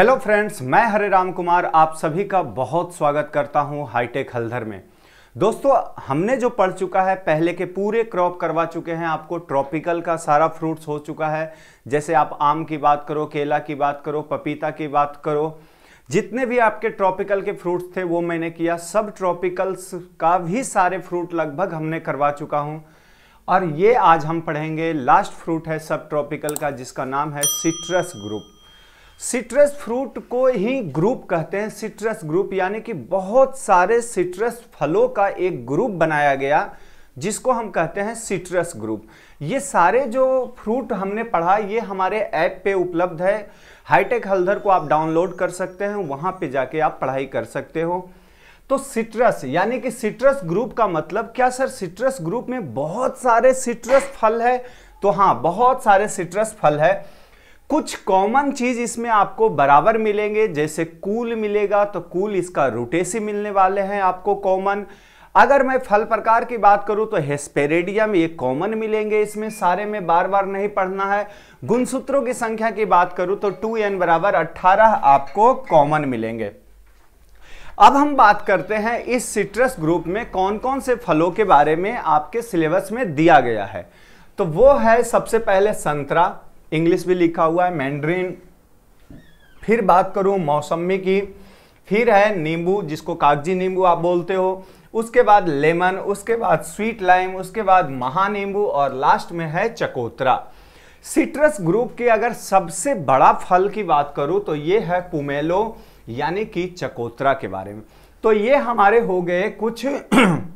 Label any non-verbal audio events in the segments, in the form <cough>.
hello friends मैं हरे राम कुमार आप सभी का बहुत स्वागत करता हूं हाईटेक हल्दर में दोस्तों हमने जो पढ़ चुका है पहले के पूरे क्रॉप करवा चुके हैं आपको ट्रॉपिकल का सारा फ्रूट्स हो चुका है जैसे आप आम की बात करो केला की बात करो पपीता की बात करो जितने भी आपके ट्रॉपिकल के फ्रूट्स थे वो मैंने किया सब ट्रॉपिकल्स का भी सारे फ्रूट लगभग हमने करवा चुका हूँ और ये आज हम पढ़ेंगे लास्ट फ्रूट है सब ट्रॉपिकल का जिसका नाम है सिट्रस ग्रुप सिट्रस फ्रूट को ही ग्रुप कहते हैं सिट्रस ग्रुप यानी कि बहुत सारे सिट्रस फलों का एक ग्रुप बनाया गया जिसको हम कहते हैं सिट्रस ग्रुप ये सारे जो फ्रूट हमने पढ़ा ये हमारे ऐप पे उपलब्ध है हाईटेक हल्दर को आप डाउनलोड कर सकते हैं वहाँ पे जाके आप पढ़ाई कर सकते हो तो सिट्रस यानी कि सिट्रस ग्रुप का मतलब क्या सर सिट्रस ग्रुप में बहुत सारे सिट्रस फल है तो हाँ बहुत सारे सिट्रस फल है कुछ कॉमन चीज इसमें आपको बराबर मिलेंगे जैसे कूल मिलेगा तो कूल इसका रोटेसी मिलने वाले हैं आपको कॉमन अगर मैं फल प्रकार की बात करूं तो हेस्पेरेडियम ये कॉमन मिलेंगे इसमें सारे में बार बार नहीं पढ़ना है गुणसूत्रों की संख्या की बात करूं तो 2n बराबर 18 आपको कॉमन मिलेंगे अब हम बात करते हैं इस सिट्रस ग्रुप में कौन कौन से फलों के बारे में आपके सिलेबस में दिया गया है तो वो है सबसे पहले संतरा इंग्लिश भी लिखा हुआ है मैंड्रीन फिर बात करूँ मौसमी की फिर है नींबू जिसको कागजी नींबू आप बोलते हो उसके बाद लेमन उसके बाद स्वीट लाइम उसके बाद महा नींबू और लास्ट में है चकोतरा सिट्रस ग्रुप के अगर सबसे बड़ा फल की बात करूँ तो ये है पुमेलो यानी कि चकोतरा के बारे में तो ये हमारे हो गए कुछ <clears throat>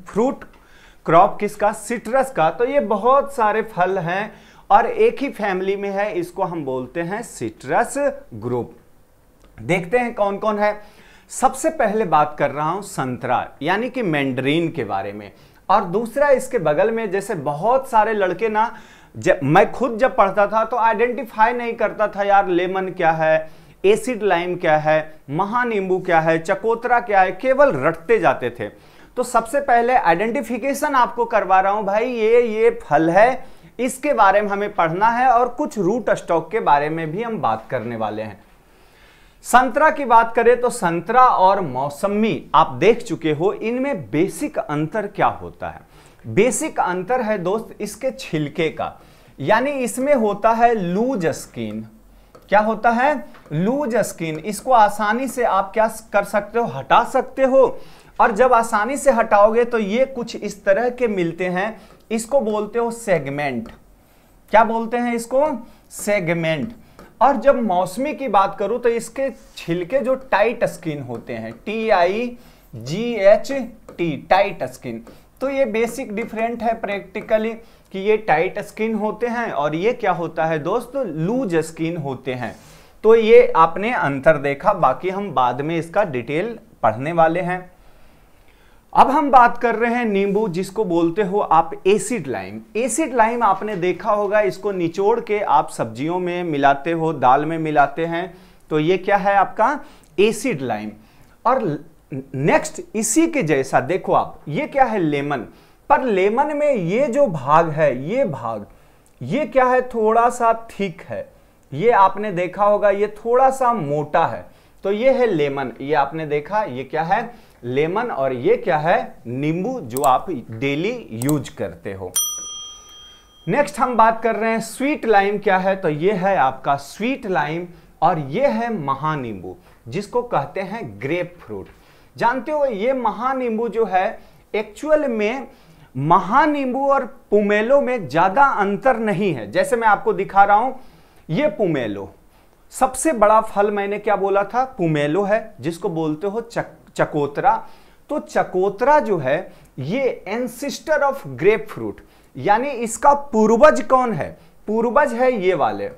फ्रूट क्रॉप किसका सिट्रस का तो ये बहुत सारे फल हैं और एक ही फैमिली में है इसको हम बोलते हैं सिट्रस ग्रुप देखते हैं कौन कौन है सबसे पहले बात कर रहा हूं संतरा यानी कि मैंड्रीन के बारे में और दूसरा इसके बगल में जैसे बहुत सारे लड़के ना जब मैं खुद जब पढ़ता था तो आइडेंटिफाई नहीं करता था यार लेमन क्या है एसिड लाइम क्या है महानींबू क्या है चकोतरा क्या है केवल रटते जाते थे तो सबसे पहले आइडेंटिफिकेशन आपको करवा रहा हूं भाई ये ये फल है इसके बारे में हमें पढ़ना है और कुछ रूट स्टॉक के बारे में भी हम बात करने वाले हैं संतरा की बात करें तो संतरा और मौसमी आप देख चुके हो इनमें बेसिक अंतर क्या होता है बेसिक अंतर है दोस्त इसके छिलके का यानी इसमें होता है लूज स्किन क्या होता है लूज स्किन इसको आसानी से आप क्या कर सकते हो हटा सकते हो और जब आसानी से हटाओगे तो ये कुछ इस तरह के मिलते हैं इसको बोलते हो सेगमेंट क्या बोलते हैं इसको सेगमेंट और जब मौसमी की बात करूं तो इसके छिलके जो टाइट स्किन होते हैं T I G H T tight skin तो ये बेसिक डिफरेंट है प्रैक्टिकली कि ये टाइट स्किन होते हैं और ये क्या होता है दोस्त लूज स्किन होते हैं तो ये आपने अंतर देखा बाकी हम बाद में इसका डिटेल पढ़ने वाले हैं अब हम बात कर रहे हैं नींबू जिसको बोलते हो आप एसिड लाइम एसिड लाइम आपने देखा होगा इसको निचोड़ के आप सब्जियों में मिलाते हो दाल में मिलाते हैं तो ये क्या है आपका एसिड लाइम और नेक्स्ट इसी के जैसा देखो आप ये क्या है लेमन पर लेमन में ये जो भाग है ये भाग ये क्या है थोड़ा सा थिक है ये आपने देखा होगा ये थोड़ा सा मोटा है तो ये है लेमन ये आपने देखा ये क्या है लेमन और ये क्या है नींबू जो आप डेली यूज करते हो नेक्स्ट हम बात कर रहे हैं स्वीट लाइम क्या है तो ये है आपका स्वीट लाइम और ये है महानींबू जिसको कहते हैं ग्रेप फ्रूट जानते हो ये महानींबू जो है एक्चुअल में महानींबू और पुमेलो में ज़्यादा अंतर नहीं है जैसे मैं आपको दिखा रहा हूं ये पुमेलो सबसे बड़ा फल मैंने क्या बोला था पुमेलो है जिसको बोलते हो चक्का चकोतरा तो चकोतरा जो है ये एनसिस्टर ऑफ ग्रेप फ्रूट यानी इसका पूर्वज कौन है पूर्वज है ये वाले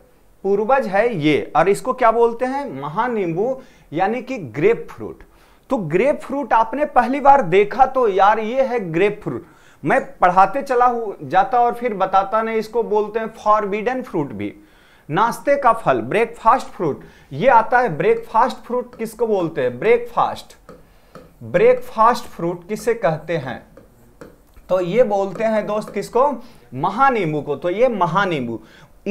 पूर्वज है ये और इसको क्या बोलते हैं महानींबू यानी कि ग्रेप फ्रूट तो ग्रेप फ्रूट आपने पहली बार देखा तो यार ये है ग्रेप फ्रूट मैं पढ़ाते चला जाता और फिर बताता नहीं इसको बोलते हैं फॉरबिडन फ्रूट भी नाश्ते का फल ब्रेकफास्ट फ्रूट ये आता है ब्रेकफास्ट फ्रूट किसको बोलते हैं ब्रेकफास्ट ब्रेकफास्ट फ्रूट किसे कहते हैं तो ये बोलते हैं दोस्त किसको महानींबू को तो ये महानींबू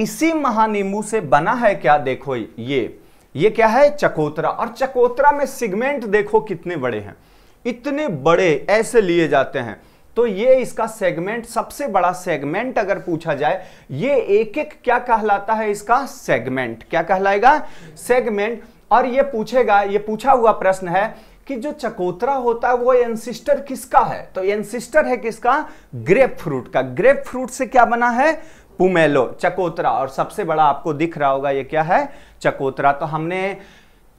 इसी महानींबू से बना है क्या देखो ये ये क्या है चकोतरा और चकोतरा में सिगमेंट देखो कितने बड़े हैं इतने बड़े ऐसे लिए जाते हैं तो ये इसका सेगमेंट सबसे बड़ा सेगमेंट अगर पूछा जाए ये एक एक क्या कहलाता है इसका सेगमेंट क्या कहलाएगा सेगमेंट और ये पूछेगा ये पूछा हुआ प्रश्न है कि जो चकोतरा होता है वो एनसिस्टर किसका है तो एनसिस्टर है किसका ग्रेप फ्रूट का ग्रेप फ्रूट से क्या बना है पुमेलो चकोतरा और सबसे बड़ा आपको दिख रहा होगा ये क्या है चकोतरा तो हमने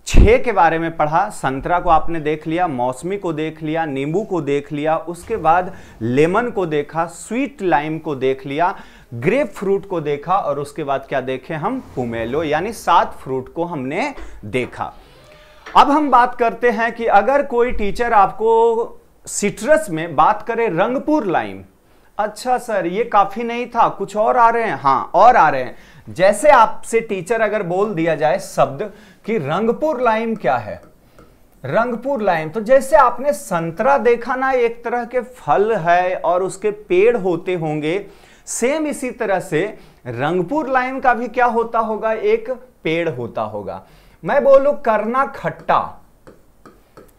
छः के बारे में पढ़ा संतरा को आपने देख लिया मौसमी को देख लिया नींबू को देख लिया उसके बाद लेमन को देखा स्वीट लाइम को देख लिया ग्रेप फ्रूट को देखा और उसके बाद क्या देखे हम पुमेलो यानी सात फ्रूट को हमने देखा अब हम बात करते हैं कि अगर कोई टीचर आपको सिट्रस में बात करे रंगपुर लाइम अच्छा सर ये काफी नहीं था कुछ और आ रहे हैं हाँ और आ रहे हैं जैसे आपसे टीचर अगर बोल दिया जाए शब्द कि रंगपुर लाइम क्या है रंगपुर लाइम तो जैसे आपने संतरा देखा ना एक तरह के फल है और उसके पेड़ होते होंगे सेम इसी तरह से रंगपुर लाइम का भी क्या होता होगा एक पेड़ होता होगा मैं बोलू करना खट्टा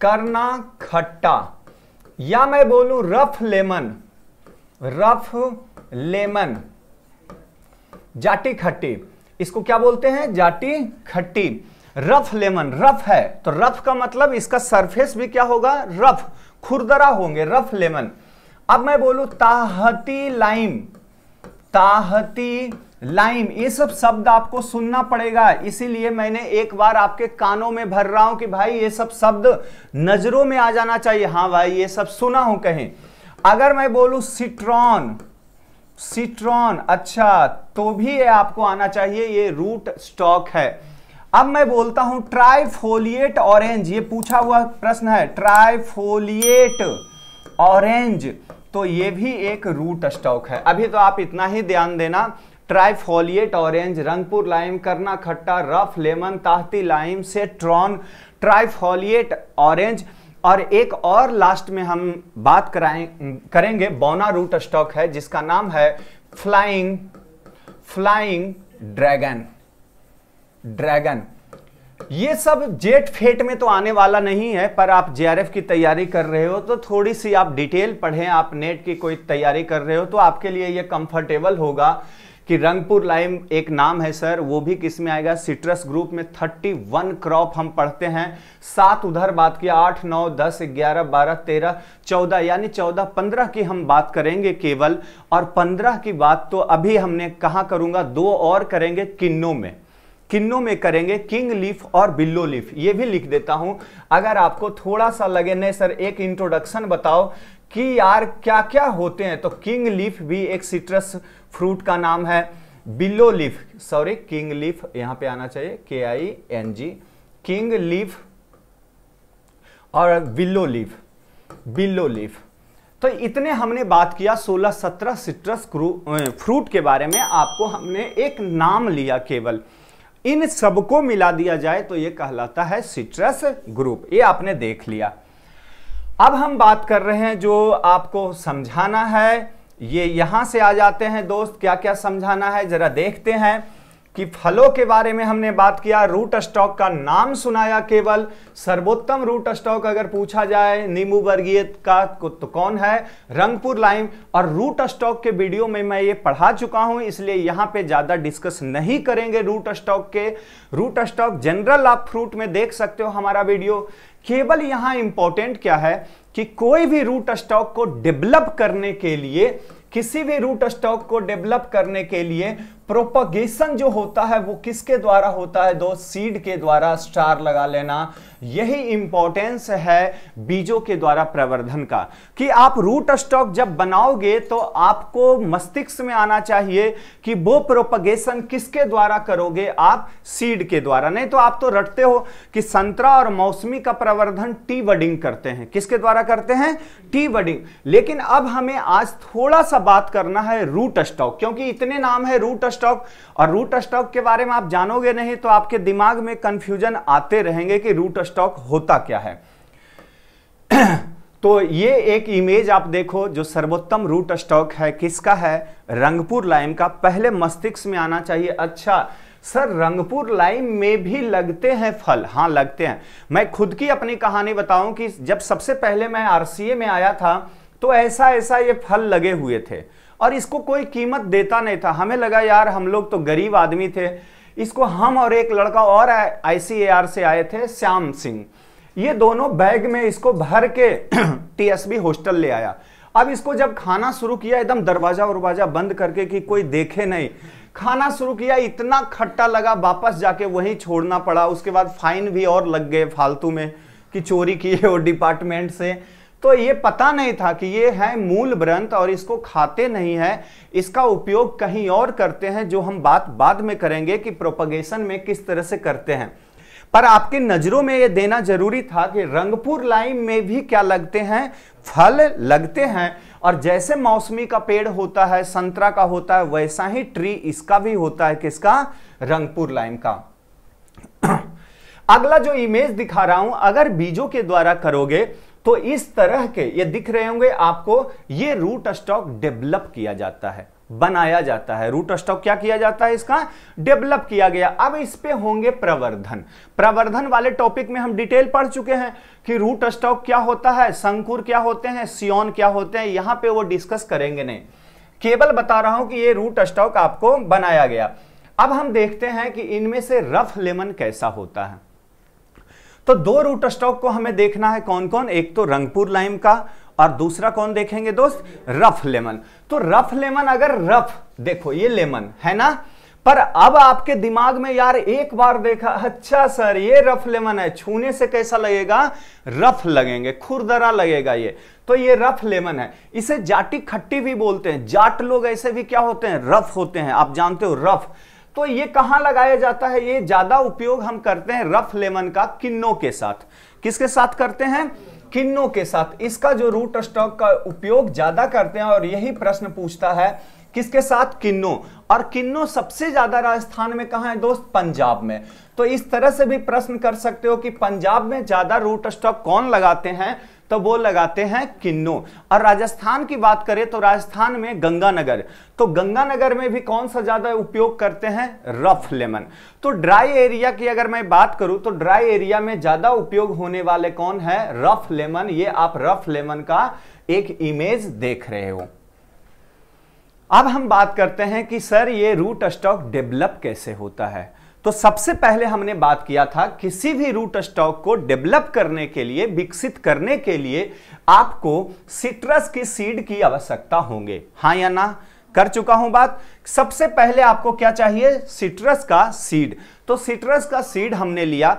करना खट्टा या मैं बोलू रफ लेमन रफ लेमन जाटी खट्टी इसको क्या बोलते हैं जाटी खट्टी रफ लेमन रफ है तो रफ का मतलब इसका सरफेस भी क्या होगा रफ खुरदरा होंगे रफ लेमन अब मैं बोलू ताहती लाइम ताहती लाइम ये सब शब्द आपको सुनना पड़ेगा इसीलिए मैंने एक बार आपके कानों में भर रहा हूं कि भाई ये सब शब्द नजरों में आ जाना चाहिए हाँ भाई ये सब सुना हूं कहीं अगर मैं बोलू सिट्रॉन सिट्रॉन अच्छा तो भी ये आपको आना चाहिए ये रूट स्टॉक है अब मैं बोलता हूं ट्राइफोलिएट ऑरेंज ये पूछा हुआ प्रश्न है ट्राइफोलिएट ऑरेंज तो ये भी एक रूट स्टॉक है अभी तो आप इतना ही ध्यान देना ट्राइफोलिएट ऑरेंज रंगपुर लाइम करना खट्टा rough lemon Tahiti lime citron trifoliate orange और एक और लास्ट में हम बात करेंगे बोना रूट स्टॉक है जिसका नाम है फ्लाइंग फ्लाइंग ड्रैगन ड्रैगन ये सब जेट फेट में तो आने वाला नहीं है पर आप जेआरएफ की तैयारी कर रहे हो तो थोड़ी सी आप डिटेल पढ़ें आप नेट की कोई तैयारी कर रहे हो तो आपके लिए ये कंफर्टेबल होगा कि रंगपुर लाइम एक नाम है सर वो भी किस में आएगा सिट्रस ग्रुप में थर्टी वन क्रॉप हम पढ़ते हैं सात उधर बात किया आठ नौ दस ग्यारह बारह तेरह चौदह यानी चौदह पंद्रह की हम बात करेंगे केवल और पंद्रह की बात तो अभी हमने कहा करूंगा दो और करेंगे किन्नों में किन्नों में करेंगे किंग लीफ और बिल्लो लीफ ये भी लिख देता हूं अगर आपको थोड़ा सा लगे नहीं सर एक इंट्रोडक्शन बताओ कि यार क्या क्या होते हैं तो किंग लीफ भी एक सिट्रस फ्रूट का नाम है बिलो लीफ सॉरी किंग लीफ यहां पे आना चाहिए K I N G king leaf और बिल्लो लीफ बिल्लो लीफ तो इतने हमने बात किया 16-17 सिट्रस फ्रूट के बारे में आपको हमने एक नाम लिया केवल इन सबको मिला दिया जाए तो ये कहलाता है सिट्रस ग्रुप ये आपने देख लिया अब हम बात कर रहे हैं जो आपको समझाना है ये यहाँ से आ जाते हैं दोस्त क्या क्या समझाना है ज़रा देखते हैं कि फलों के बारे में हमने बात किया रूट स्टॉक का नाम सुनाया केवल सर्वोत्तम रूट स्टॉक अगर पूछा जाए नींबू वर्गीय का तो कौन है रंगपुर लाइम और रूट स्टॉक के वीडियो में मैं ये पढ़ा चुका हूं इसलिए यहां पे ज़्यादा डिस्कस नहीं करेंगे रूट स्टॉक के रूट स्टॉक जनरल आप फ्रूट में देख सकते हो हमारा वीडियो केवल यहाँ इंपॉर्टेंट क्या है कि कोई भी रूट स्टॉक को डेवलप करने के लिए किसी भी रूट स्टॉक को डेवलप करने के लिए प्रोपगेशन जो होता है वो किसके द्वारा होता है दो सीड के द्वारा स्टार लगा लेना यही इंपॉर्टेंस है बीजों के द्वारा प्रवर्धन का कि आप रूट स्टॉक जब बनाओगे तो आपको मस्तिष्क में आना चाहिए कि वो प्रोपगेशन किसके द्वारा करोगे आप सीड के द्वारा नहीं तो आप तो रटते हो कि संतरा और मौसमी का प्रवर्धन टी वडिंग करते हैं किसके द्वारा करते हैं टी वडिंग लेकिन अब हमें आज थोड़ा सा बात करना है रूट स्टॉक क्योंकि इतने नाम है रूट स्टॉक और रूट स्टॉक के बारे में आप जानोगे नहीं तो आपके दिमाग में कंफ्यूजन आते रहेंगे कि रूट स्टॉक होता क्या है <clears throat> तो ये एक इमेज आप देखो जो सर्वोत्तम रूट स्टॉक है किसका है रंगपुर लाइम का पहले मस्तिष्क में आना चाहिए अच्छा सर रंगपुर लाइम में भी लगते हैं फल हाँ लगते हैं मैं खुद की अपनी कहानी बताऊं कि जब सबसे पहले मैं आरसीए में आया था तो ऐसा ऐसा ये फल लगे हुए थे और इसको कोई कीमत देता नहीं था हमें लगा यार हम लोग तो गरीब आदमी थे इसको हम और एक लड़का और आईसीएआर से आए थे श्याम सिंह ये दोनों बैग में इसको भर के टीएसबी <clears throat> हॉस्टल ले आया अब इसको जब खाना शुरू किया एकदम दरवाजा उरवाजा बंद करके कि कोई देखे नहीं खाना शुरू किया इतना खट्टा लगा वापस जाके वहीं छोड़ना पड़ा उसके बाद फाइन भी और लग गए फालतू में कि चोरी किए और डिपार्टमेंट से तो ये पता नहीं था कि ये है मूल ब्रंथ और इसको खाते नहीं है इसका उपयोग कहीं और करते हैं जो हम बात बाद में करेंगे कि प्रोपगेशन में किस तरह से करते हैं पर आपके नजरों में यह देना जरूरी था कि रंगपुर लाइन में भी क्या लगते हैं फल लगते हैं और जैसे मौसमी का पेड़ होता है संतरा का होता है वैसा ही ट्री इसका भी होता है किसका रंगपुर लाइन का <clears throat> अगला जो इमेज दिखा रहा हूं अगर बीजों के द्वारा करोगे तो इस तरह के ये दिख रहे होंगे आपको ये रूट स्टॉक डेवलप किया जाता है बनाया जाता है रूट स्टॉक क्या किया जाता है इसका डेवलप किया गया अब इस पे होंगे प्रवर्धन प्रवर्धन वाले टॉपिक में हम डिटेल पढ़ चुके हैं कि रूट स्टॉक क्या होता है संकुर क्या होते हैं सियोन क्या होते हैं यहां पे वो डिस्कस करेंगे नहीं केवल बता रहा हूं कि ये रूट स्टॉक आपको बनाया गया अब हम देखते हैं कि इनमें से रफ लेमन कैसा होता है तो दो रूट स्टॉक को हमें देखना है कौन कौन एक तो रंगपुर लाइम का और दूसरा कौन देखेंगे दोस्त रफ लेमन तो रफ लेमन अगर रफ देखो ये लेमन है ना पर अब आपके दिमाग में यार एक बार देखा अच्छा सर ये रफ लेमन है छूने से कैसा लगेगा रफ लगेंगे खुरदरा लगेगा ये तो ये रफ लेमन है इसे जाटी खट्टी भी बोलते हैं जाट लोग ऐसे भी क्या होते हैं रफ होते हैं आप जानते हो रफ तो ये कहां लगाया जाता है ये ज्यादा उपयोग हम करते हैं रफ लेमन का किन्नों के साथ किसके साथ करते हैं किन्नों के साथ इसका जो रूट स्टॉक का उपयोग ज्यादा करते हैं और यही प्रश्न पूछता है किसके साथ किन्नो और किन्नो सबसे ज्यादा राजस्थान में कहा है दोस्त पंजाब में तो इस तरह से भी प्रश्न कर सकते हो कि पंजाब में ज्यादा रूट स्टॉक कौन लगाते हैं तो वो लगाते हैं किन्नो और राजस्थान की बात करें तो राजस्थान में गंगानगर तो गंगानगर में भी कौन सा ज़्यादा उपयोग करते हैं रफ लेमन तो ड्राई एरिया की अगर मैं बात करूं तो ड्राई एरिया में ज़्यादा उपयोग होने वाले कौन है रफ लेमन ये आप रफ लेमन का एक इमेज देख रहे हो अब हम बात करते हैं कि सर ये रूट स्टॉक डेवलप कैसे होता है तो सबसे पहले हमने बात किया था किसी भी रूट स्टॉक को डेवलप करने के लिए विकसित करने के लिए आपको सिट्रस की सीड की आवश्यकता होंगे हाँ या ना कर चुका हूं बात सबसे पहले आपको क्या चाहिए सिट्रस का सीड तो सिट्रस का सीड हमने लिया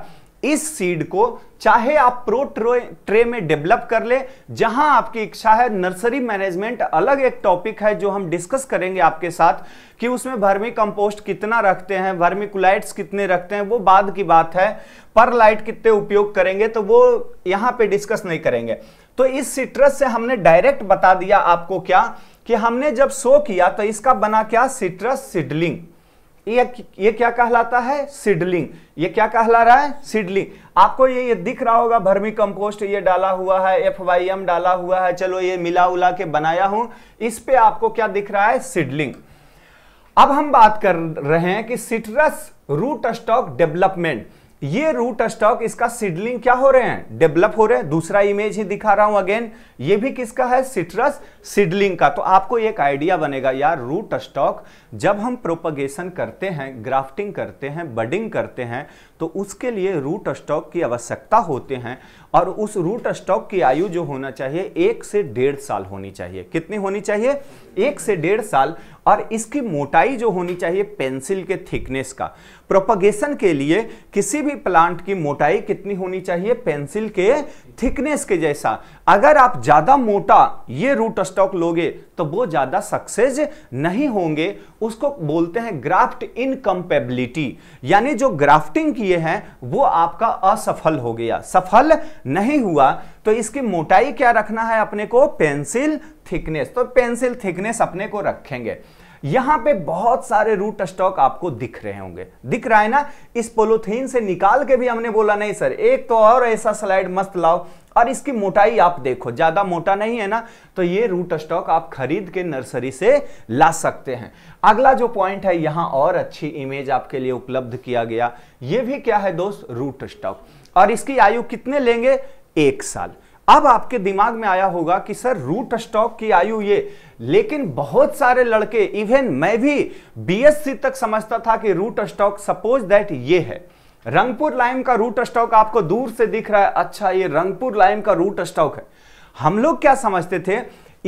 इस सीड को चाहे आप प्रो ट्रे, ट्रे में डेवलप कर ले जहां आपकी इच्छा है नर्सरी मैनेजमेंट अलग एक टॉपिक है जो हम डिस्कस करेंगे आपके साथ कि उसमें भर्मी कंपोस्ट कितना रखते हैं वर्मिकुलाइट्स कितने रखते हैं वो बाद की बात है पर लाइट कितने उपयोग करेंगे तो वो यहां पे डिस्कस नहीं करेंगे तो इस सिट्रस से हमने डायरेक्ट बता दिया आपको क्या कि हमने जब शो किया तो इसका बना क्या सिट्रस सिडलिंग ये ये क्या कहलाता है सिडलिंग ये क्या कहला रहा है सिडलिंग आपको ये ये दिख रहा होगा भर्मी कंपोस्ट ये डाला हुआ है एफ वाई एम डाला हुआ है चलो ये मिला उला के बनाया हूं इस पे आपको क्या दिख रहा है सिडलिंग अब हम बात कर रहे हैं कि सिट्रस रूट स्टॉक डेवलपमेंट ये रूट स्टॉक इसका सीडलिंग क्या हो रहे हैं डेवलप हो रहे हैं दूसरा इमेज ही दिखा रहा हूं अगेन ये भी किसका है सिट्रस सीडलिंग का तो आपको एक आइडिया बनेगा यार रूट स्टॉक जब हम प्रोपगेशन करते हैं ग्राफ्टिंग करते हैं बडिंग करते हैं तो उसके लिए रूट स्टॉक की आवश्यकता होते हैं और उस रूट स्टॉक की आयु जो होना चाहिए एक से डेढ़ साल होनी चाहिए कितनी होनी चाहिए एक से डेढ़ साल और इसकी मोटाई जो होनी चाहिए पेंसिल के थिकनेस का प्रोपगेशन के लिए किसी भी प्लांट की मोटाई कितनी होनी चाहिए पेंसिल के थिकनेस के जैसा अगर आप ज़्यादा मोटा ये रूट स्टॉक लोगे तो वो ज़्यादा सक्सेस नहीं होंगे उसको बोलते हैं ग्राफ्ट इनकम्पेबिलिटी यानी जो ग्राफ्टिंग किए हैं वो आपका असफल हो गया सफल नहीं हुआ तो इसकी मोटाई क्या रखना है अपने को पेंसिल थिकनेस तो पेंसिल थिकनेस अपने को रखेंगे यहां पे बहुत सारे रूट स्टॉक आपको दिख रहे होंगे दिख रहा है ना इस पोलोथीन से निकाल के भी हमने बोला नहीं सर एक तो और ऐसा स्लाइड मस्त लाओ और इसकी मोटाई आप देखो ज्यादा मोटा नहीं है ना तो ये रूट स्टॉक आप खरीद के नर्सरी से ला सकते हैं अगला जो पॉइंट है यहां और अच्छी इमेज आपके लिए उपलब्ध किया गया ये भी क्या है दोस्त रूट स्टॉक और इसकी आयु कितने लेंगे एक साल अब आपके दिमाग में आया होगा कि सर रूट स्टॉक की आयु ये लेकिन बहुत सारे लड़के इवन मैं भी बीएससी तक समझता था कि रूट स्टॉक सपोज दैट ये है रंगपुर लाइम का रूट स्टॉक आपको दूर से दिख रहा है अच्छा ये रंगपुर लाइम का रूट स्टॉक है हम लोग क्या समझते थे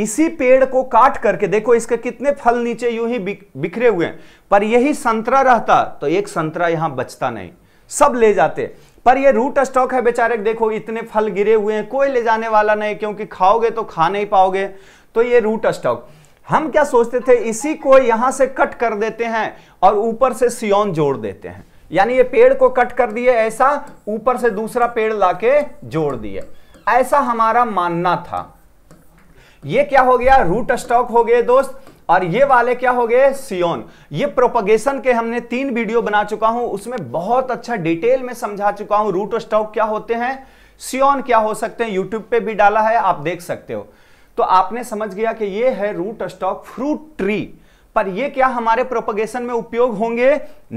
इसी पेड़ को काट करके देखो इसके कितने फल नीचे यूं ही बिखरे हुए हैं पर यही संतरा रहता तो एक संतरा यहां बचता नहीं सब ले जाते पर ये रूट स्टॉक है बेचारे देखो इतने फल गिरे हुए हैं कोई ले जाने वाला नहीं क्योंकि खाओगे तो खा नहीं पाओगे तो ये रूट स्टॉक हम क्या सोचते थे इसी को यहां से कट कर देते हैं और ऊपर से सियोन जोड़ देते हैं यानी ये पेड़ को कट कर दिए ऐसा ऊपर से दूसरा पेड़ लाके जोड़ दिए ऐसा हमारा मानना था ये क्या हो गया रूट स्टॉक हो गए दोस्त और ये वाले क्या हो गए सियोन ये प्रोपगेशन के हमने तीन वीडियो बना चुका हूं उसमें बहुत अच्छा डिटेल में समझा चुका हूं रूट स्टॉक क्या होते हैं सियोन क्या हो सकते हैं यूट्यूब पे भी डाला है आप देख सकते हो तो आपने समझ गया कि ये है रूट स्टॉक फ्रूट ट्री पर ये क्या हमारे प्रोपगेशन में उपयोग होंगे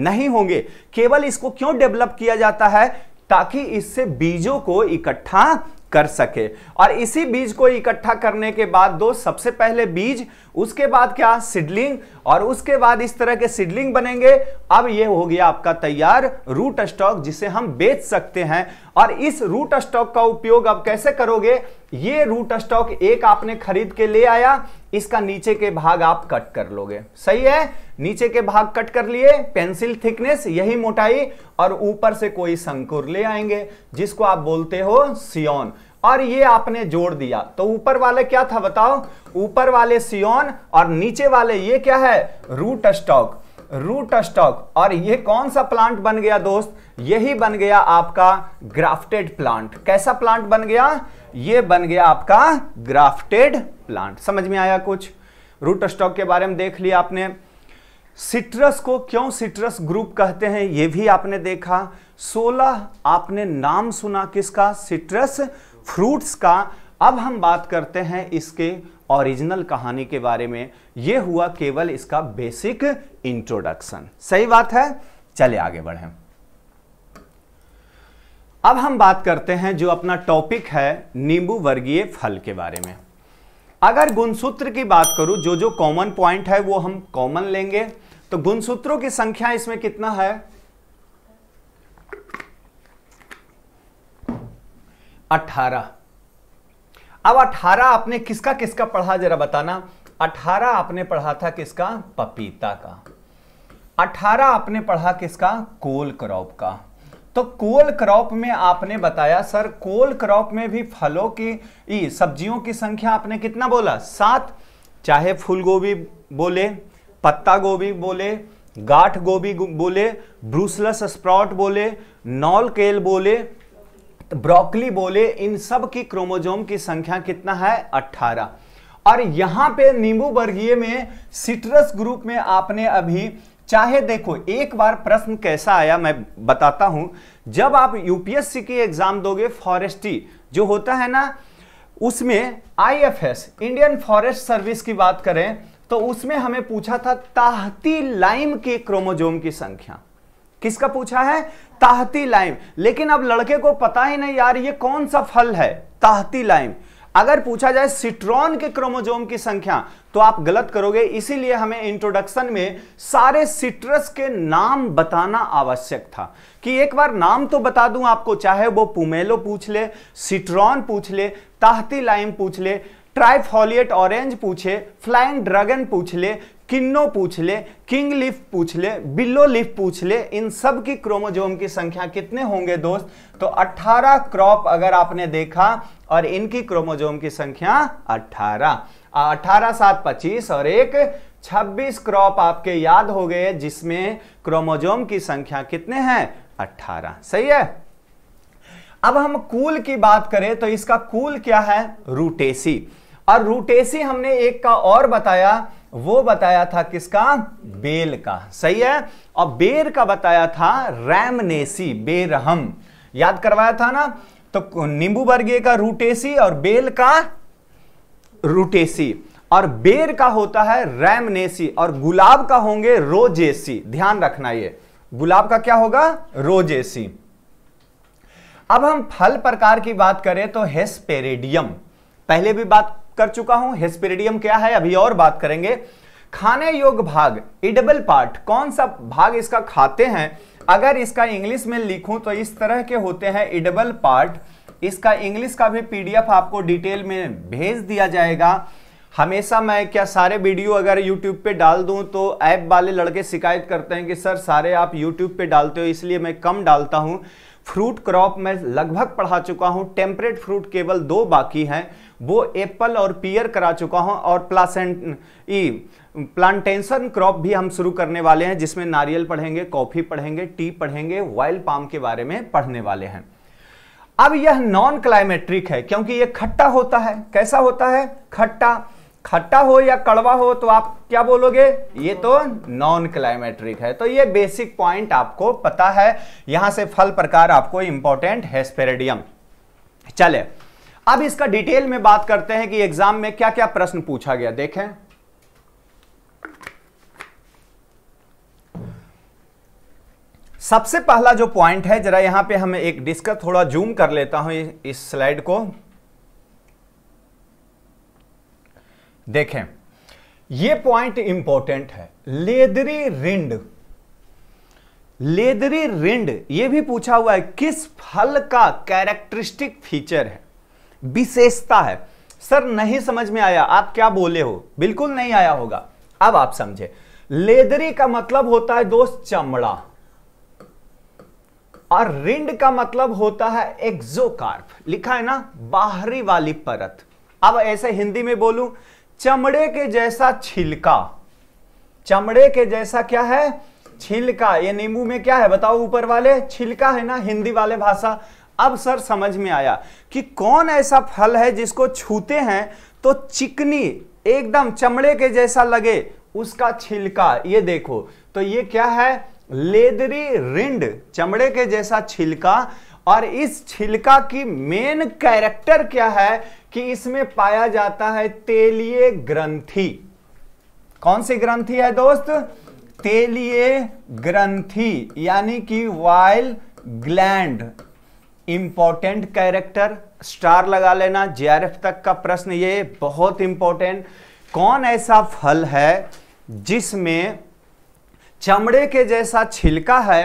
नहीं होंगे केवल इसको क्यों डेवलप किया जाता है ताकि इससे बीजों को इकट्ठा कर सके और इसी बीज को इकट्ठा करने के बाद दो सबसे पहले बीज उसके बाद क्या सिडलिंग और उसके बाद इस तरह के सिडलिंग बनेंगे अब यह हो गया आपका तैयार रूट स्टॉक जिसे हम बेच सकते हैं और इस रूट स्टॉक का उपयोग अब कैसे करोगे ये रूट स्टॉक एक आपने खरीद के ले आया इसका नीचे के भाग आप कट कर लोगे सही है नीचे के भाग कट कर लिए पेंसिल थिकनेस यही मोटाई और ऊपर से कोई संकुर ले आएंगे जिसको आप बोलते हो सियोन और ये आपने जोड़ दिया तो ऊपर वाला क्या था बताओ ऊपर वाले सियोन और नीचे वाले ये क्या है रूट स्टॉक रूट स्टॉक और ये कौन सा प्लांट बन गया दोस्त यही बन गया आपका ग्राफ्टेड प्लांट कैसा प्लांट बन गया ये बन गया आपका ग्राफ्टेड प्लांट समझ में आया कुछ रूट स्टॉक के बारे में देख लिया आपने सिट्रस को क्यों सिट्रस ग्रुप कहते हैं ये भी आपने देखा 16 आपने नाम सुना किसका सिट्रस फ्रूट्स का अब हम बात करते हैं इसके ओरिजिनल कहानी के बारे में यह हुआ केवल इसका बेसिक इंट्रोडक्शन सही बात है चले आगे बढ़ें अब हम बात करते हैं जो अपना टॉपिक है नींबू वर्गीय फल के बारे में अगर गुणसूत्र की बात करूं जो जो कॉमन पॉइंट है वो हम कॉमन लेंगे तो गुणसूत्रों की संख्या इसमें कितना है अठारह अब अठारह आपने किसका किसका पढ़ा जरा बताना अठारह आपने पढ़ा था किसका पपीता का अठारह आपने पढ़ा किसका कोल क्रॉप का तो कोल क्रॉप में आपने बताया सर कोल क्रॉप में भी फलों की सब्जियों की संख्या आपने कितना बोला सात चाहे फूल गोभी बोले पत्ता गोभी बोले गाठ गोभी बोले ब्रूसलस स्प्रॉट बोले नॉल केल बोले ब्रोकली बोले इन सब की क्रोमोजोम की संख्या कितना है 18 और यहां पे नींबू वर्गीय में सिट्रस ग्रुप में आपने अभी चाहे देखो एक बार प्रश्न कैसा आया मैं बताता हूं जब आप यूपीएससी की एग्जाम दोगे फॉरेस्टी जो होता है ना उसमें आईएफएस इंडियन फॉरेस्ट सर्विस की बात करें तो उसमें हमें पूछा था ताहती लाइम के क्रोमोजोम की संख्या किसका पूछा है ताहती लाइम लेकिन अब लड़के को पता ही नहीं यार ये कौन सा फल है ताहती लाइम अगर पूछा जाए सिट्रॉन के क्रोमोजोम की संख्या तो आप गलत करोगे इसीलिए हमें इंट्रोडक्शन में सारे सिट्रस के नाम बताना आवश्यक था कि एक बार नाम तो बता दूं आपको चाहे वो पुमेलो पूछ ले सिट्रॉन पूछ ले ताहती लाइम पूछ ले ट्राइफॉलिएट ऑरेंज पूछे फ्लाइंग ड्रैगन पूछ ले किन्नो पूछ ले किंग लिफ पूछ ले बिल्लो लिफ पूछ ले इन सब की क्रोमोजोम की संख्या कितने होंगे दोस्त तो 18 क्रॉप अगर आपने देखा और इनकी क्रोमोजोम की संख्या 18 अठारह सात पच्चीस और एक 26 क्रॉप आपके याद हो गए जिसमें क्रोमोजोम की संख्या कितने हैं 18 सही है अब हम कूल की बात करें तो इसका कूल क्या है रूटेसी और रूटेसी हमने एक का और बताया वो बताया था किसका बेल का सही है और बेर का बताया था रैमनेसी बेरहम याद करवाया था ना तो नींबू वर्गीय का रूटेसी और बेल का रूटेसी और बेर का होता है रैमनेसी और गुलाब का होंगे रोजेसी ध्यान रखना ये गुलाब का क्या होगा रोजेसी अब हम फल प्रकार की बात करें तो हेस्पेरेडियम पहले भी बात कर चुका हूं हिस्पेरिडियम क्या है अभी और बात करेंगे खाने योग भाग इडबल पार्ट कौन सा भाग इसका खाते हैं अगर इसका इंग्लिश में लिखूं तो इस तरह के होते हैं इडबल पार्ट इसका इंग्लिश का भी पीडीएफ आपको डिटेल में भेज दिया जाएगा हमेशा मैं क्या सारे वीडियो अगर यूट्यूब पे डाल दूं तो ऐप वाले लड़के शिकायत करते हैं कि सर सारे आप यूट्यूब पे डालते हो इसलिए मैं कम डालता हूं फ्रूट क्रॉप में लगभग पढ़ा चुका हूँ टेम्परेट फ्रूट केवल दो बाकी हैं वो एप्पल और पियर करा चुका हूँ और प्लासेंट ई प्लांटेशन क्रॉप भी हम शुरू करने वाले हैं जिसमें नारियल पढ़ेंगे कॉफ़ी पढ़ेंगे टी पढ़ेंगे वाइल्ड पाम के बारे में पढ़ने वाले हैं अब यह नॉन क्लाइमेट्रिक है क्योंकि यह खट्टा होता है कैसा होता है खट्टा खट्टा हो या कड़वा हो तो आप क्या बोलोगे ये तो नॉन क्लाइमेट्रिक है तो ये बेसिक पॉइंट आपको पता है यहां से फल प्रकार आपको इंपॉर्टेंट है स्पेरेडियम चले अब इसका डिटेल में बात करते हैं कि एग्जाम में क्या क्या प्रश्न पूछा गया देखें सबसे पहला जो पॉइंट है जरा यहां पे हम एक डिस्कस थोड़ा जूम कर लेता हूं इस स्लाइड को देखें ये पॉइंट इंपॉर्टेंट है लेदरी रिंड लेदरी रिंड ये भी पूछा हुआ है किस फल का कैरेक्टरिस्टिक फीचर है विशेषता है सर नहीं समझ में आया आप क्या बोले हो बिल्कुल नहीं आया होगा अब आप समझे लेदरी का मतलब होता है दोस्त चमड़ा और रिंड का मतलब होता है एक्सोकार्प लिखा है ना बाहरी वाली परत अब ऐसे हिंदी में बोलूं चमड़े के जैसा छिलका चमड़े के जैसा क्या है छिलका ये नींबू में क्या है बताओ ऊपर वाले छिलका है ना हिंदी वाले भाषा अब सर समझ में आया कि कौन ऐसा फल है जिसको छूते हैं तो चिकनी एकदम चमड़े के जैसा लगे उसका छिलका ये देखो तो ये क्या है लेदरी रिंड चमड़े के जैसा छिलका और इस छिलका की मेन कैरेक्टर क्या है कि इसमें पाया जाता है तेलीय ग्रंथि कौन सी ग्रंथि है दोस्त तेलीय ग्रंथि यानी कि oil gland important character star लगा लेना जेआरएफ तक का प्रश्न ये बहुत इंपॉर्टेंट कौन ऐसा फल है जिसमें चमड़े के जैसा छिलका है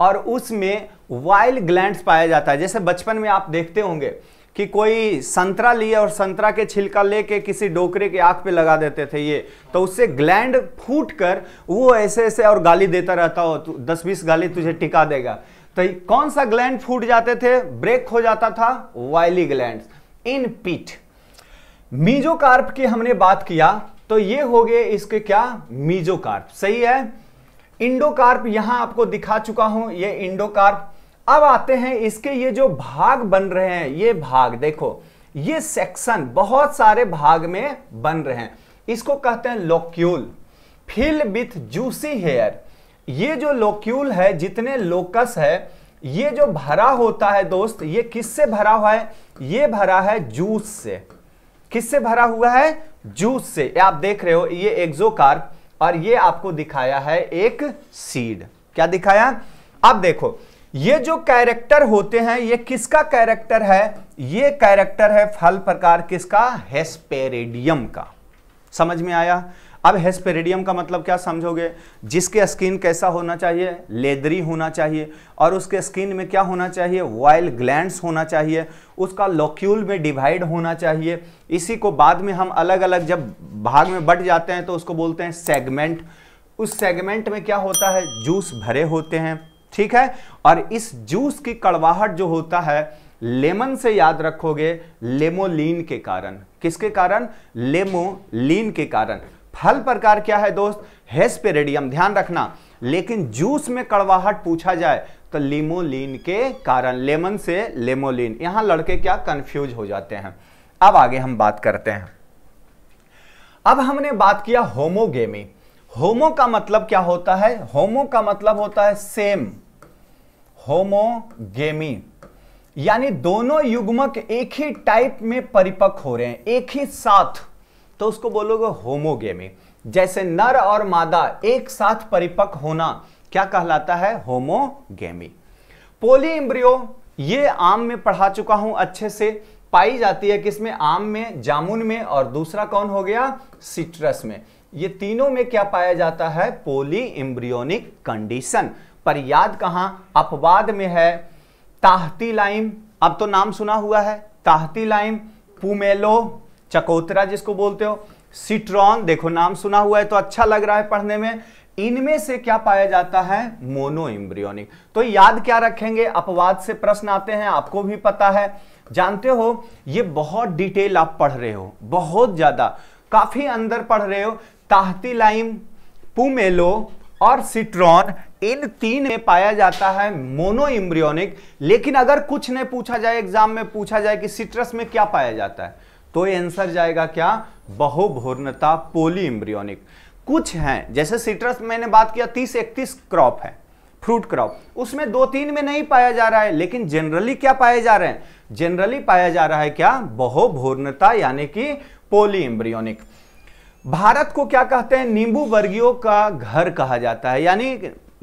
और उसमें वाइल ग्लैंड पाया जाता है जैसे बचपन में आप देखते होंगे कि कोई संतरा लिए और संतरा के छिलका लेके किसी डोकरे के आंख पे लगा देते थे ये तो उससे ग्लैंड फूट कर वो ऐसे ऐसे और गाली देता रहता हो तो दस बीस गाली तुझे टिका देगा तो कौन सा ग्लैंड फूट जाते थे ब्रेक हो जाता था वाइली ग्लैंड इन पीठ मीजोकार्प की हमने बात किया तो ये हो गए इसके क्या मीजोकार्प सही है इंडोकार्प यहां आपको दिखा चुका हूं ये इंडोकार्प अब आते हैं इसके ये जो भाग बन रहे हैं ये भाग देखो ये सेक्शन बहुत सारे भाग में बन रहे हैं इसको कहते हैं locule fill with juicy hair ये जो लोक्यूल है जितने लोकस है ये जो भरा होता है दोस्त ये किससे भरा हुआ है ये भरा है जूस से किससे भरा हुआ है जूस से आप देख रहे हो ये एक्सोकार और ये आपको दिखाया है एक सीड क्या दिखाया अब देखो ये जो कैरेक्टर होते हैं ये किसका कैरेक्टर है ये कैरेक्टर है फल प्रकार किसका हेस्पेरेडियम का समझ में आया अब हेस्पेरेडियम का मतलब क्या समझोगे जिसके स्किन कैसा होना चाहिए लेदरी होना चाहिए और उसके स्किन में क्या होना चाहिए वाइल ग्लैंड होना चाहिए उसका लोक्यूल में डिवाइड होना चाहिए इसी को बाद में हम अलग अलग जब भाग में बट जाते हैं तो उसको बोलते हैं सेगमेंट उस सेगमेंट में क्या होता है जूस भरे होते हैं ठीक है और इस जूस की कड़वाहट जो होता है लेमन से याद रखोगे लेमोलिन के कारण किसके कारण लेमोलिन के कारण फल प्रकार क्या है दोस्त हेस्पेरेडियम ध्यान रखना लेकिन जूस में कड़वाहट पूछा जाए तो लिमोलिन के कारण लेमन से लेमोलिन यहां लड़के क्या कंफ्यूज हो जाते हैं अब आगे हम बात करते हैं अब हमने बात किया होमोगेमी होमो का मतलब क्या होता है होमो का मतलब होता है सेम होमोगेमी यानी दोनों युग्मक एक ही टाइप में परिपक्व हो रहे हैं एक ही साथ तो उसको बोलोगे होमोगेमी जैसे नर और मादा एक साथ परिपक्व होना क्या कहलाता है होमोगेमी पोली इम्ब्रियो ये आम में पढ़ा चुका हूं अच्छे से पाई जाती है किसमें आम में जामुन में और दूसरा कौन हो गया सिट्रस में ये तीनों में क्या पाया जाता है पोली एम्ब्रियोनिक कंडीशन पर याद कहां अपवाद में है ताहती लाइम अब तो नाम सुना हुआ है ताहती लाइम पुमेलो चकोतरा जिसको बोलते हो सिट्रॉन देखो नाम सुना हुआ है तो अच्छा लग रहा है पढ़ने में इनमें से क्या पाया जाता है मोनो इम्ब्रियोनिक तो याद क्या रखेंगे अपवाद से प्रश्न आते हैं आपको भी पता है जानते हो ये बहुत डिटेल आप पढ़ रहे हो बहुत ज्यादा काफी अंदर पढ़ रहे हो ताहती लाइम पुमेलो और सिट्रॉन इन तीन में पाया जाता है मोनो इम्ब्रियोनिक लेकिन अगर कुछ ने पूछा जाए एग्जाम में पूछा जाए कि सिट्रस में क्या पाया जाता है तो ये आंसर जाएगा क्या बहुभूर्णता पोली इम्ब्रियोनिक कुछ हैं जैसे सिट्रस मैंने बात किया तीस इकतीस क्रॉप है फ्रूट क्रॉप उसमें दो तीन में नहीं पाया जा रहा है लेकिन जनरली क्या पाए जा रहे हैं जनरली पाया जा रहा है क्या बहुभूर्णता यानी कि पोली इम्ब्रियोनिक भारत को क्या कहते हैं नींबू वर्गियों का घर कहा जाता है यानी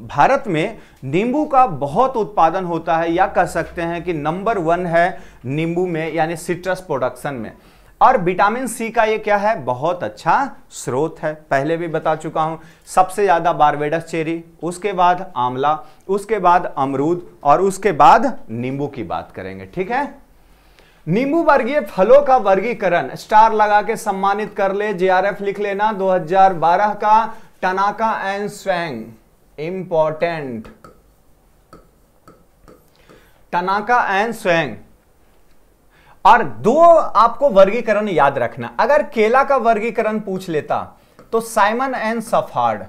भारत में नींबू का बहुत उत्पादन होता है या कह सकते हैं कि नंबर वन है नींबू में यानी सिट्रस प्रोडक्शन में और विटामिन सी का ये क्या है बहुत अच्छा स्रोत है पहले भी बता चुका हूँ सबसे ज़्यादा बारबेडस चेरी उसके बाद आंवला उसके बाद अमरूद और उसके बाद नींबू की बात करेंगे ठीक है नींबू वर्गीय फलों का वर्गीकरण स्टार लगा के सम्मानित कर ले जेआरएफ लिख लेना 2012 का Tanaka and Swingle important Tanaka and Swingle और दो आपको वर्गीकरण याद रखना अगर केला का वर्गीकरण पूछ लेता तो Simmonds and Shepherd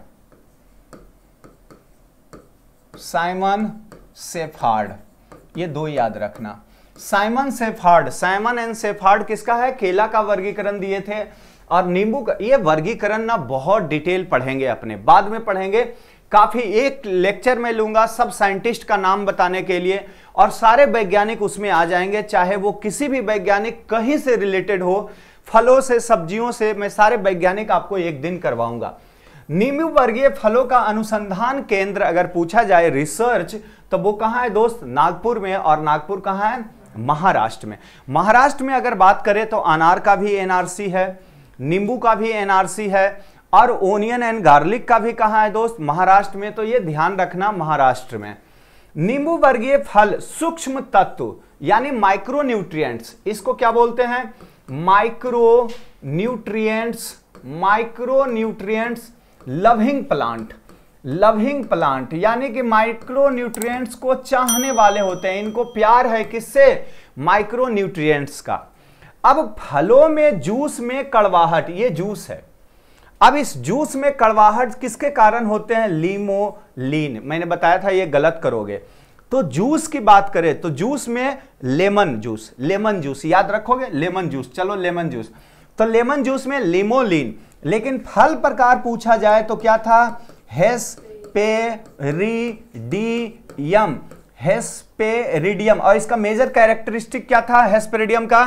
Simmonds Shepherd ये दो याद रखना Simmonds Shepherd Simmonds and Shepherd किसका है केला का वर्गीकरण दिए थे और नींबू का ये वर्गीकरण ना बहुत डिटेल पढ़ेंगे अपने बाद में पढ़ेंगे काफी एक लेक्चर में लूंगा सब साइंटिस्ट का नाम बताने के लिए और सारे वैज्ञानिक उसमें आ जाएंगे चाहे वो किसी भी वैज्ञानिक कहीं से रिलेटेड हो फलों से सब्जियों से मैं सारे वैज्ञानिक आपको एक दिन करवाऊंगा नींबू वर्गीय फलों का अनुसंधान केंद्र अगर पूछा जाए रिसर्च तो वो कहाँ है दोस्त नागपुर में और नागपुर कहाँ है महाराष्ट्र में महाराष्ट्र में अगर बात करें तो अनार का भी एनआरसी है नींबू का भी एनआरसी है और ओनियन एंड गार्लिक का भी कहा है दोस्त महाराष्ट्र में तो ये ध्यान रखना महाराष्ट्र में नींबू वर्गीय फल सूक्ष्म तत्व यानी माइक्रो न्यूट्रिएंट्स इसको क्या बोलते हैं micronutrients micronutrients loving plant loving plant यानी कि माइक्रो न्यूट्रिएंट्स को चाहने वाले होते हैं इनको प्यार है किससे माइक्रो न्यूट्रिएंट्स का अब फलों में जूस में कड़वाहट ये जूस है अब इस जूस में कड़वाहट किसके कारण होते हैं लीन मैंने बताया था ये गलत करोगे तो जूस की बात करें तो जूस में लेमन जूस लेमन जूस याद रखोगे लेमन जूस चलो लेमन जूस तो लेमन जूस में लिमोलिन लेकिन फल प्रकार पूछा जाए तो क्या था हेस्पेरिडियम हेस्पेरिडियम और इसका मेजर कैरेक्टरिस्टिक क्या था हेस्पेरिडियम का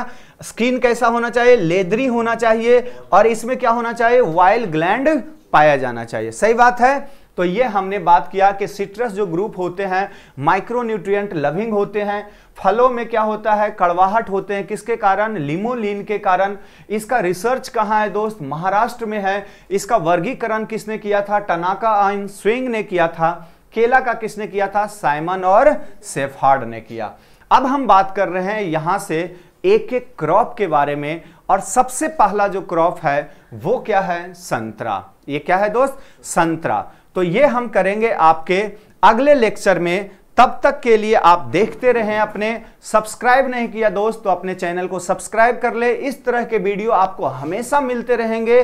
स्किन कैसा होना चाहिए लेदरी होना चाहिए और इसमें क्या होना चाहिए वाइल्ड ग्लैंड पाया जाना चाहिए सही बात है तो ये हमने बात किया कि सिट्रस जो ग्रुप होते हैं माइक्रोन्यूट्रिएंट लविंग होते हैं फलों में क्या होता है कड़वाहट होते हैं किसके कारण लिमोलिन के कारण इसका रिसर्च कहाँ है दोस्त महाराष्ट्र में है इसका वर्गीकरण किसने किया था टनाका आइन स्विंग ने किया था केला का किसने किया था साइमन और सेफार्ड ने किया अब हम बात कर रहे हैं यहां से एक एक क्रॉप के बारे में और सबसे पहला जो क्रॉप है वो क्या है संतरा ये क्या है दोस्त संतरा तो ये हम करेंगे आपके अगले लेक्चर में तब तक के लिए आप देखते रहें अपने सब्सक्राइब नहीं किया दोस्त तो अपने चैनल को सब्सक्राइब कर ले इस तरह के वीडियो आपको हमेशा मिलते रहेंगे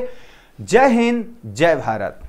जय हिंद जय भारत